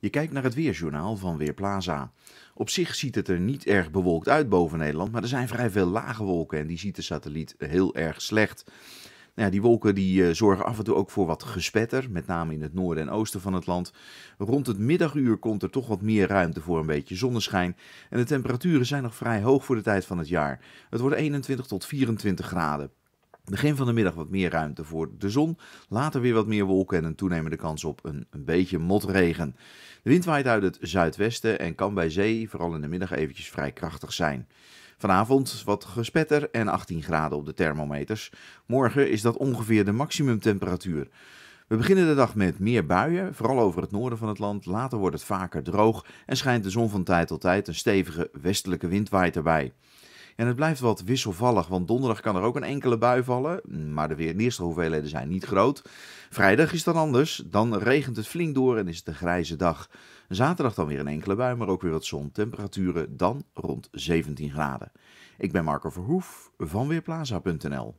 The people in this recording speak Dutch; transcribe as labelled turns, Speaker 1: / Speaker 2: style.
Speaker 1: Je kijkt naar het weerjournaal van Weerplaza. Op zich ziet het er niet erg bewolkt uit boven Nederland, maar er zijn vrij veel lage wolken en die ziet de satelliet heel erg slecht. Nou ja, die wolken die eh, zorgen af en toe ook voor wat gespetter, met name in het noorden en oosten van het land. Rond het middaguur komt er toch wat meer ruimte voor een beetje zonneschijn. En de temperaturen zijn nog vrij hoog voor de tijd van het jaar. Het wordt 21 tot 24 graden. Begin van de middag wat meer ruimte voor de zon. Later weer wat meer wolken en een toenemende kans op een, een beetje motregen. De wind waait uit het zuidwesten en kan bij zee, vooral in de middag, eventjes vrij krachtig zijn. Vanavond wat gespetter en 18 graden op de thermometers. Morgen is dat ongeveer de maximumtemperatuur. We beginnen de dag met meer buien, vooral over het noorden van het land. Later wordt het vaker droog en schijnt de zon van tijd tot tijd een stevige westelijke wind waait erbij. En het blijft wat wisselvallig, want donderdag kan er ook een enkele bui vallen, maar de hoeveelheden zijn niet groot. Vrijdag is dan anders, dan regent het flink door en is het een grijze dag. Zaterdag dan weer een enkele bui, maar ook weer wat zon. Temperaturen dan rond 17 graden. Ik ben Marco Verhoef van Weerplaza.nl.